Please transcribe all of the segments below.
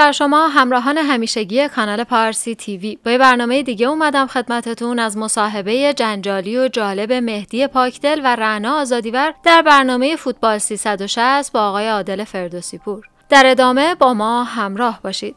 بر شما همراهان همیشگی کانال پارسی تیوی با برنامه دیگه اومدم خدمتتون از مصاحبه جنجالی و جالب مهدی پاکدل و رعنا آزادیور در برنامه فوتبال 360 با آقای عادل فردوسی پور در ادامه با ما همراه باشید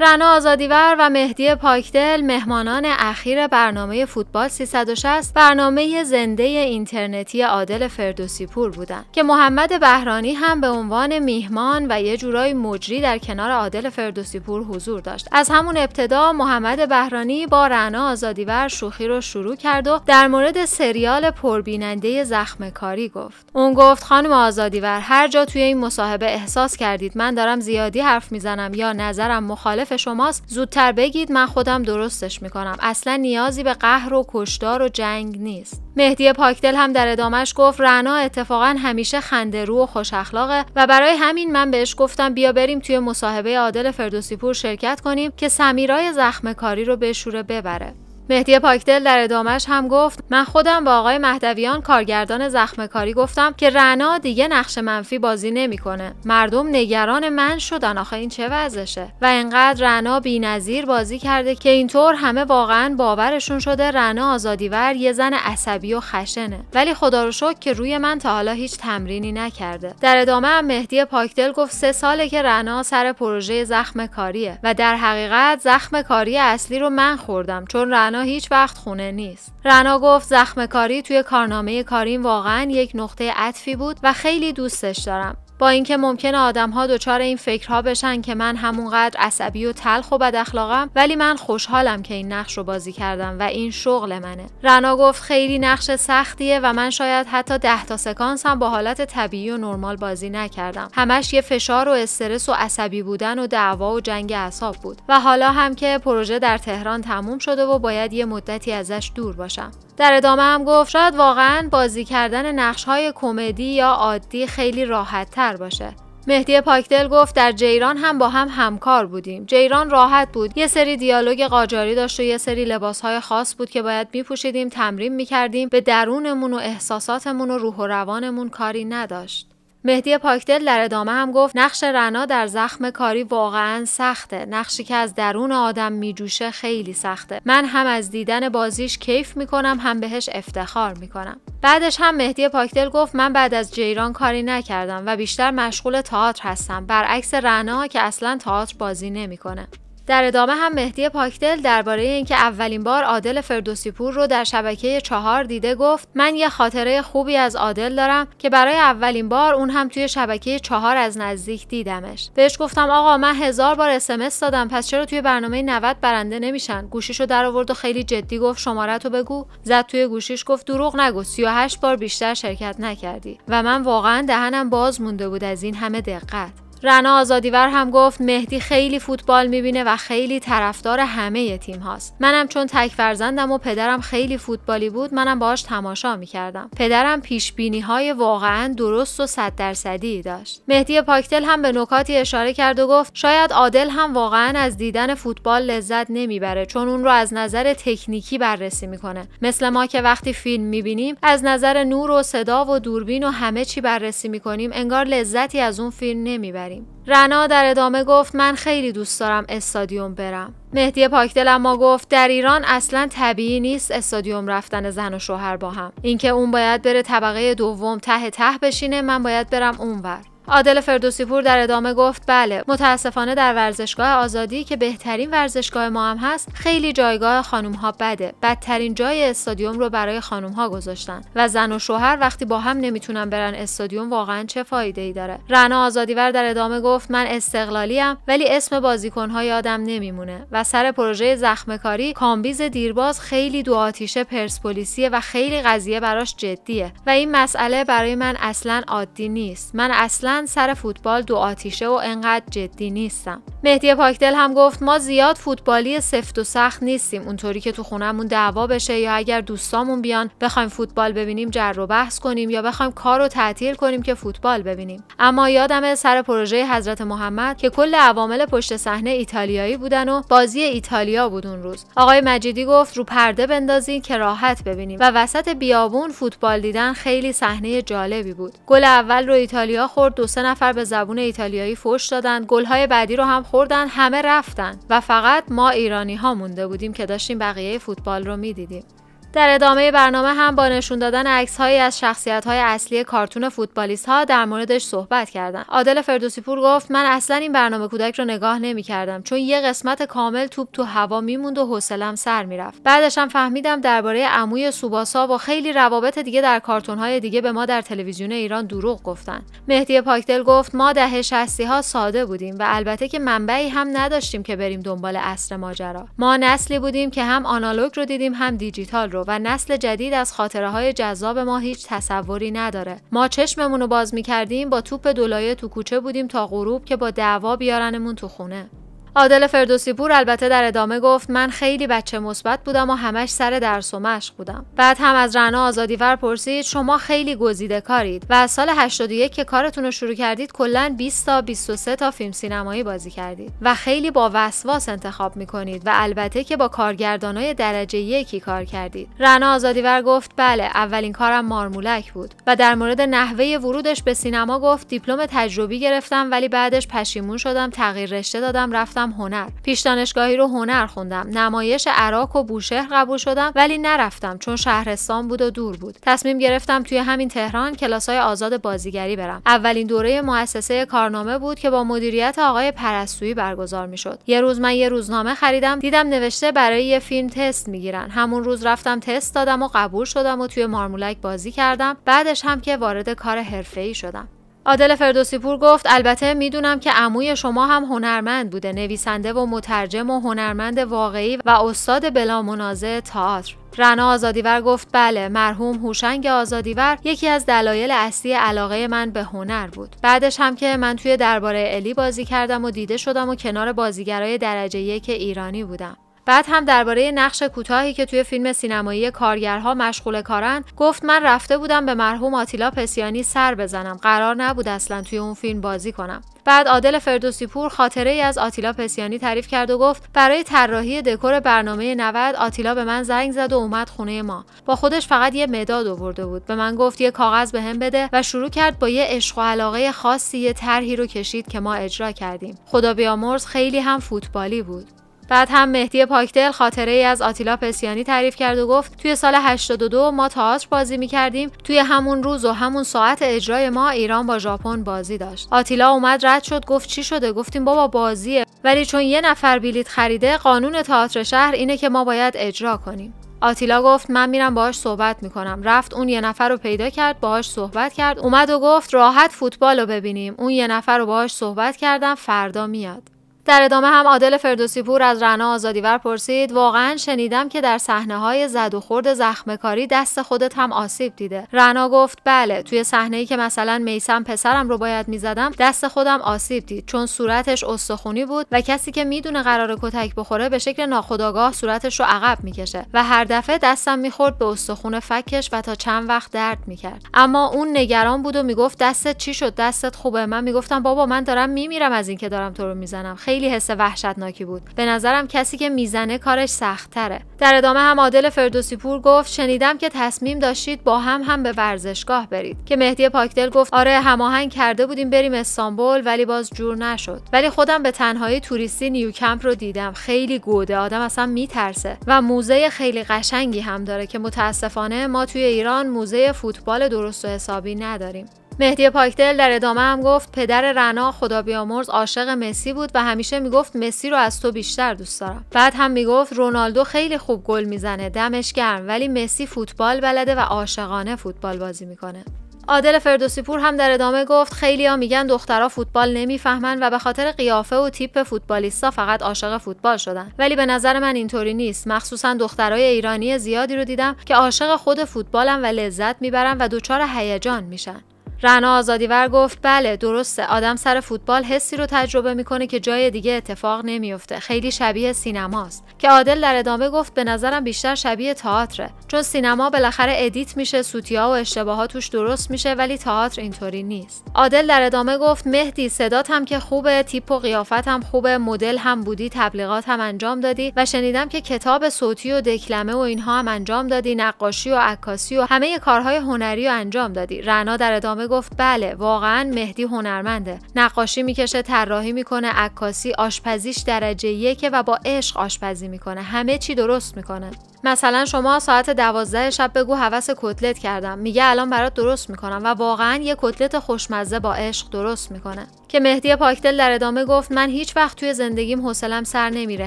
رنا آزادیور و مهدی پاکدل مهمانان اخیر برنامه فوتبال 360 برنامه زنده اینترنتی عادل فردوسی پور بودند که محمد بهرانی هم به عنوان میهمان و یه جورای مجری در کنار عادل فردوسی پور حضور داشت از همون ابتدا محمد بهرانی با رنا آزادیور شوخی رو شروع کرد و در مورد سریال پربیننده زخم کاری گفت اون گفت خانم آزادیور هر جا توی این مصاحبه احساس کردید من دارم زیادی حرف میزنم یا نظرم مخالف شماست زودتر بگید من خودم درستش میکنم اصلا نیازی به قهر و کشدار و جنگ نیست مهدی پاکدل هم در ادامش گفت رنا اتفاقا همیشه خنده رو و خوش اخلاقه و برای همین من بهش گفتم بیا بریم توی مصاحبه عادل فردوسیپور پور شرکت کنیم که سمیرای زخم کاری رو بشوره ببره مهدی پاکدل در ادامهش هم گفت من خودم با آقای مهدویان کارگردان زخم کاری گفتم که رنا دیگه نقش منفی بازی نمیکنه مردم نگران من شدن آخه این چه وضعشه و انقدر رنا بینظیر بازی کرده که اینطور همه واقعا باورشون شده رنا آزادیور یه زن عصبی و خشنه ولی خدا رو شکر که روی من تا حالا هیچ تمرینی نکرده در ادامه هم مهدی پاکدل گفت سه ساله که رنا سر پروژه زخم کاریه و در حقیقت زخم کاری اصلی رو من خوردم چون رنا هیچ وقت خونه نیست. رنا گفت زخم کاری توی کارنامه کاریم واقعا یک نقطه عطفی بود و خیلی دوستش دارم. با اینکه ممکنه آدمها دچار این فکرها بشن که من همونقدر عصبی و تلخ و بد اخلاقم ولی من خوشحالم که این نقش رو بازی کردم و این شغل منه رنا گفت خیلی نقش سختیه و من شاید حتی ده تا سکانس هم با حالت طبیعی و نرمال بازی نکردم همش یه فشار و استرس و عصبی بودن و دعوا و جنگ اعصاب بود و حالا هم که پروژه در تهران تموم شده و باید یه مدتی ازش دور باشم در ادامه هم گفت شاید واقعا بازی کردن نقش های کمدی یا عادی خیلی راحت باشه مهدی پاکدل گفت در جیران هم با هم همکار بودیم جیران راحت بود یه سری دیالوگ قاجاری داشت و یه سری لباسهای خاص بود که باید میپوشیدیم تمرین میکردیم به درونمون و احساساتمون و روح و روانمون کاری نداشت مهدی پاکدل در ادامه هم گفت نقش رنا در زخم کاری واقعا سخته نقشی که از درون آدم میجوشه خیلی سخته من هم از دیدن بازیش کیف میکنم هم بهش افتخار میکنم بعدش هم مهدی پاکدل گفت من بعد از جیران کاری نکردم و بیشتر مشغول تئاتر هستم برعکس رنا که اصلا تئاتر بازی نمیکنه در ادامه هم مهدی پاکدل درباره اینکه اولین بار عادل فردوسی پور رو در شبکه چهار دیده گفت من یه خاطره خوبی از عادل دارم که برای اولین بار اون هم توی شبکه چهار از نزدیک دیدمش بهش گفتم آقا من هزار بار اسمس دادم پس چرا توی برنامه 90 برنده نمیشن گوشیشو در آورد و خیلی جدی گفت تو بگو زد توی گوشیش گفت دروغ نگو 38 بار بیشتر شرکت نکردی و من واقعا دهنم باز مونده بود از این همه دقت رنا آزادیور هم گفت مهدی خیلی فوتبال میبینه و خیلی طرفدار همه تیم هاست منم چون تک فرزندم و پدرم خیلی فوتبالی بود منم باهاش تماشا میکردم پدرم پیش بینی های واقعا درست و صد درصدی داشت مهدی پاکتل هم به نکاتی اشاره کرد و گفت شاید عادل هم واقعا از دیدن فوتبال لذت نمیبره چون اون رو از نظر تکنیکی بررسی میکنه مثل ما که وقتی فیلم میبینیم از نظر نور و صدا و دوربین و همه چی بررسی میکنیم انگار لذتی از اون فیلم نمیبریم رنا در ادامه گفت من خیلی دوست دارم استادیوم برم مهدی پاکدل اما گفت در ایران اصلا طبیعی نیست استادیوم رفتن زن و شوهر با هم اینکه اون باید بره طبقه دوم ته ته بشینه من باید برم اونور عادل فردوسی پور در ادامه گفت بله متاسفانه در ورزشگاه آزادی که بهترین ورزشگاه ما هم هست خیلی جایگاه خانم ها بده بدترین جای استادیوم رو برای خانم ها گذاشتن و زن و شوهر وقتی با هم نمیتونن برن استادیوم واقعا چه فایده ای داره رنا آزادیور در ادامه گفت من استقلالیم ولی اسم بازیکن ها یادم نمیمونه و سر پروژه زخم کاری کامبیز دیرباز خیلی دو آتیشه پرسپولیسیه و خیلی قضیه براش جدیه و این مسئله برای من اصلا عادی نیست من اصلا سر فوتبال دو آتیشه و انقدر جدی نیستم مهدی پاکدل هم گفت ما زیاد فوتبالی سفت و سخت نیستیم اونطوری که تو خونهمون دعوا بشه یا اگر دوستامون بیان بخوایم فوتبال ببینیم جر و بحث کنیم یا بخوایم کار رو تعطیل کنیم که فوتبال ببینیم اما یادم سر پروژه حضرت محمد که کل عوامل پشت صحنه ایتالیایی بودن و بازی ایتالیا بود اون روز آقای مجیدی گفت رو پرده بندازین که راحت ببینیم و وسط بیابون فوتبال دیدن خیلی صحنه جالبی بود گل اول رو ایتالیا خورد سه نفر به زبون ایتالیایی فوش دادن گلهای بعدی رو هم خوردن همه رفتن و فقط ما ایرانی ها مونده بودیم که داشتیم بقیه فوتبال رو میدیدیم در ادامه برنامه هم با نشون دادن هایی از شخصیت های اصلی کارتون فوتبالیست ها در موردش صحبت کردن. عادل فردوسی پور گفت من اصلا این برنامه کودک رو نگاه نمی کردم چون یه قسمت کامل توپ تو هوا میموند و حوصلم سر میرفت. بعدش هم فهمیدم درباره عموی سوباسا و خیلی روابط دیگه در کارتون های دیگه به ما در تلویزیون ایران دروغ گفتن. مهدی پاکدل گفت ما دهه 60 ها ساده بودیم و البته که منبعی هم نداشتیم که بریم دنبال اصل ماجرا. ما نسلی بودیم که هم آنالوگ رو دیدیم هم دیجیتال و نسل جدید از خاطره های جذاب ما هیچ تصوری نداره ما چشممون رو باز میکردیم با توپ دولایه تو کوچه بودیم تا غروب که با دعوا بیارنمون تو خونه عادل فردوسی پور البته در ادامه گفت من خیلی بچه مثبت بودم و همش سر درس و مشق بودم بعد هم از رنا آزادیور پرسید شما خیلی گزیده کارید و از سال 81 که کارتون رو شروع کردید کلا 20 تا 23 تا فیلم سینمایی بازی کردید و خیلی با وسواس انتخاب میکنید و البته که با کارگردانای درجه یکی کار کردید رنا آزادیور گفت بله اولین کارم مارمولک بود و در مورد نحوه ورودش به سینما گفت دیپلم تجربی گرفتم ولی بعدش پشیمون شدم تغییر رشته دادم رفتم رفتم هنر پیش دانشگاهی رو هنر خوندم نمایش عراق و بوشهر قبول شدم ولی نرفتم چون شهرستان بود و دور بود تصمیم گرفتم توی همین تهران کلاسای آزاد بازیگری برم اولین دوره مؤسسه کارنامه بود که با مدیریت آقای پرستویی برگزار میشد یه روز من یه روزنامه خریدم دیدم نوشته برای یه فیلم تست میگیرن همون روز رفتم تست دادم و قبول شدم و توی مارمولک بازی کردم بعدش هم که وارد کار حرفه‌ای شدم عادل فردوسی پور گفت البته میدونم که عموی شما هم هنرمند بوده نویسنده و مترجم و هنرمند واقعی و استاد بلا منازع تئاتر رنا آزادیور گفت بله مرحوم هوشنگ آزادیور یکی از دلایل اصلی علاقه من به هنر بود بعدش هم که من توی درباره الی بازی کردم و دیده شدم و کنار بازیگرای درجه یک ایرانی بودم بعد هم درباره نقش کوتاهی که توی فیلم سینمایی کارگرها مشغول کارن گفت من رفته بودم به مرحوم آتیلا پسیانی سر بزنم قرار نبود اصلا توی اون فیلم بازی کنم بعد عادل فردوسی پور خاطره ای از آتیلا پسیانی تعریف کرد و گفت برای طراحی دکور برنامه 90 آتیلا به من زنگ زد و اومد خونه ما با خودش فقط یه مداد آورده بود به من گفت یه کاغذ بهم هم بده و شروع کرد با یه عشق و علاقه خاصی یه طرحی رو کشید که ما اجرا کردیم خدا بیامرز خیلی هم فوتبالی بود بعد هم مهدی پاکدل خاطره ای از آتیلا پسیانی تعریف کرد و گفت توی سال 82 ما تئاتر بازی کردیم. توی همون روز و همون ساعت اجرای ما ایران با ژاپن بازی داشت آتیلا اومد رد شد گفت چی شده گفتیم بابا بازیه ولی چون یه نفر بلیت خریده قانون تئاتر شهر اینه که ما باید اجرا کنیم آتیلا گفت من میرم باهاش صحبت میکنم رفت اون یه نفر رو پیدا کرد باهاش صحبت کرد اومد و گفت راحت فوتبال رو ببینیم اون یه نفر رو باهاش صحبت کردم فردا میاد در ادامه هم عادل فردوسی پور از رنا آزادیور پرسید واقعا شنیدم که در صحنه های زد و خورد زخم کاری دست خودت هم آسیب دیده رنا گفت بله توی صحنه ای که مثلا میسم پسرم رو باید میزدم دست خودم آسیب دید چون صورتش استخونی بود و کسی که میدونه قرار کتک بخوره به شکل ناخودآگاه صورتش رو عقب میکشه و هر دفعه دستم میخورد به استخون فکش و تا چند وقت درد میکرد اما اون نگران بود و میگفت دستت چی شد دستت خوبه من میگفتم بابا من دارم میمیرم از اینکه دارم تو رو میزنم خیلی خیلی حس وحشتناکی بود به نظرم کسی که میزنه کارش سختتره در ادامه هم عادل فردوسی پور گفت شنیدم که تصمیم داشتید با هم هم به ورزشگاه برید که مهدی پاکدل گفت آره هماهنگ کرده بودیم بریم استانبول ولی باز جور نشد ولی خودم به تنهایی توریستی نیوکمپ رو دیدم خیلی گوده آدم اصلا میترسه و موزه خیلی قشنگی هم داره که متاسفانه ما توی ایران موزه فوتبال درست و حسابی نداریم مهدی پاکدل در ادامه هم گفت پدر رنا خدا بیامرز عاشق مسی بود و همیشه میگفت مسی رو از تو بیشتر دوست دارم بعد هم میگفت رونالدو خیلی خوب گل میزنه دمش گرم ولی مسی فوتبال بلده و عاشقانه فوتبال بازی میکنه عادل فردوسی پور هم در ادامه گفت خیلیا میگن دخترها فوتبال نمیفهمن و به خاطر قیافه و تیپ فوتبالیستا فقط عاشق فوتبال شدن ولی به نظر من اینطوری نیست مخصوصا دخترای ایرانی زیادی رو دیدم که عاشق خود فوتبالم و لذت میبرن و دچار هیجان میشن رنا آزادیور گفت بله درسته آدم سر فوتبال حسی رو تجربه میکنه که جای دیگه اتفاق نمیفته خیلی شبیه سینماست که عادل در ادامه گفت به نظرم بیشتر شبیه تئاتره چون سینما بالاخره ادیت میشه سوتیا و اشتباهات توش درست میشه ولی تئاتر اینطوری نیست عادل در ادامه گفت مهدی صدات هم که خوبه تیپ و قیافت هم خوبه مدل هم بودی تبلیغات هم انجام دادی و شنیدم که کتاب صوتی و دکلمه و اینها هم انجام دادی نقاشی و عکاسی و همه کارهای هنری رو انجام دادی رنا در ادامه گفت بله واقعا مهدی هنرمنده نقاشی میکشه طراحی میکنه عکاسی آشپزیش درجه یکه و با عشق آشپزی میکنه همه چی درست میکنه مثلا شما ساعت دوازده شب بگو هوس کتلت کردم میگه الان برات درست میکنم و واقعا یه کتلت خوشمزه با عشق درست میکنه که مهدی پاکدل در ادامه گفت من هیچ وقت توی زندگیم حوصلم سر نمیره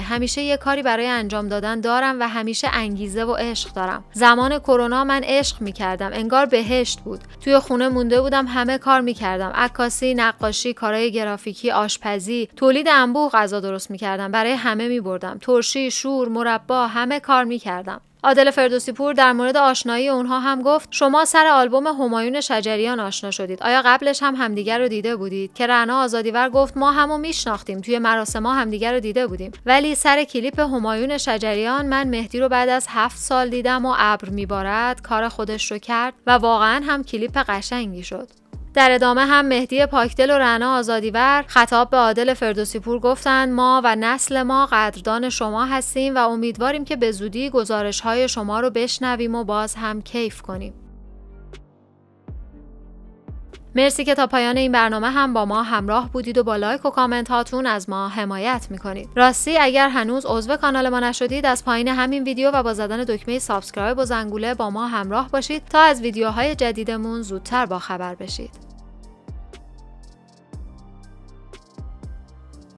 همیشه یه کاری برای انجام دادن دارم و همیشه انگیزه و عشق دارم زمان کرونا من عشق میکردم انگار بهشت بود توی خونه مونده بودم همه کار میکردم عکاسی نقاشی کارهای گرافیکی آشپزی تولید انبوه غذا درست میکردم برای همه میبردم ترشی شور مربا همه کار میکردم عادل فردوسی پور در مورد آشنایی اونها هم گفت شما سر آلبوم همایون شجریان آشنا شدید آیا قبلش هم همدیگر رو دیده بودید که رنا آزادیور گفت ما همو میشناختیم توی مراسم ما همدیگر رو دیده بودیم ولی سر کلیپ همایون شجریان من مهدی رو بعد از هفت سال دیدم و ابر میبارد کار خودش رو کرد و واقعا هم کلیپ قشنگی شد در ادامه هم مهدی پاکدل و رنا آزادیور خطاب به عادل فردوسی پور گفتند ما و نسل ما قدردان شما هستیم و امیدواریم که به زودی گزارش های شما رو بشنویم و باز هم کیف کنیم. مرسی که تا پایان این برنامه هم با ما همراه بودید و با لایک و کامنت هاتون از ما حمایت میکنید راستی اگر هنوز عضو کانال ما نشدید از پایین همین ویدیو و با زدن دکمه سابسکرایب و زنگوله با ما همراه باشید تا از ویدیوهای جدیدمون زودتر با خبر بشید